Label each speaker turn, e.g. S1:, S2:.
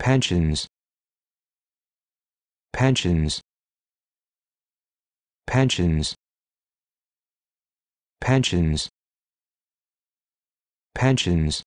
S1: pensions pensions pensions pensions pensions